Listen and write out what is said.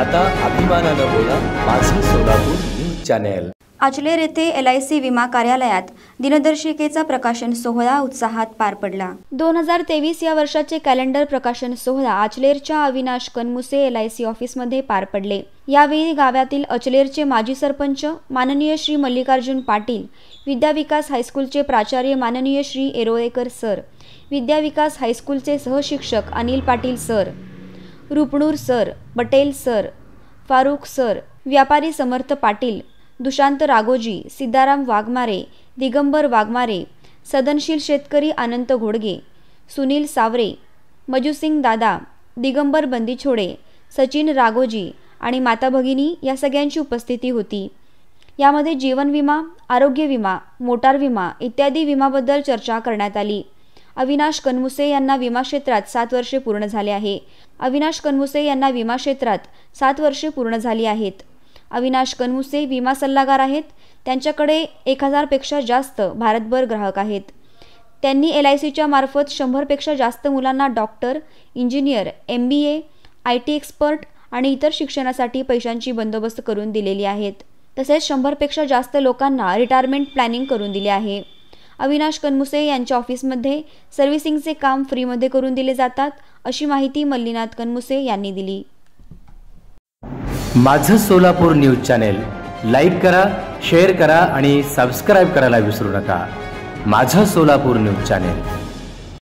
आता अभिमानानं बोला माझं सोलापूर न्यूज चॅनेल आचलेर येथे एल आय सी विमा कार्यालयात दिनदर्शिकेचा प्रकाशन सोहळा उत्साहात पार पडला दोन हजार तेवीस या वर्षाचे कॅलेंडर प्रकाशन सोहळा आचलेरच्या Avinash Kanmuse L I C ऑफिसमध्ये पार पडले यावेळी गावातील अचलेरचे माजी सरपंच माननीय श्री मल्लिकार्जुन पाटील विद्याविकास हायस्कूलचे प्राचार्य माननीय श्री एरोळेकर सर विद्याविकास हायस्कूलचे सहशिक्षक Anil Patil sir Rupnur sir Patel sir Farooq sir व्यापारी समर्थ पाटील दुशांत रागोजी सिद्धाराम वाघमारे दिगंबर वाघमारे सदनशील शेतकरी अनंत घोडगे सुनील सावरे मजूसिंग दादा दिगंबर बंदिछोडे सचिन रागोजी आणि माता भगिनी या सगळ्यांची उपस्थिती होती यामध्ये जीवन विमा आरोग्य विमा मोटार विमा इत्यादी विमाबद्दल चर्चा करण्यात आली अविनाश कनमुसे यांना विमा क्षेत्रात सात वर्षे पूर्ण झाले आहे अविनाश कनमुसे यांना विमा क्षेत्रात सात वर्षे पूर्ण झाली आहेत अविनाश कनमुसे विमा सल्लागार आहेत त्यांच्याकडे एक हजारपेक्षा जास्त भारतभर ग्राहक आहेत त्यांनी एल आय सीच्या मार्फत शंभरपेक्षा जास्त मुलांना doctor engineer M B A I T expert आणि इतर शिक्षणासाठी पैशांची बंदोबस्त करून दिलेली आहेत तसेच शंभरपेक्षा जास्त लोकांना रिटायरमेंट प्लॅनिंग करून दिले आहे अविनाश कनमुसे यांच्या ऑफिसमध्ये सर्व्हिसिंगचे काम फ्रीमध्ये करून दिले जातात अशी माहिती मल्लीनाथ कनमुसे यांनी दिली माझं सोलापूर न्यूज चॅनेल लाईक करा शेअर करा आणि सबस्क्राईब करायला विसरू नका माझं सोलापूर न्यूज चॅनेल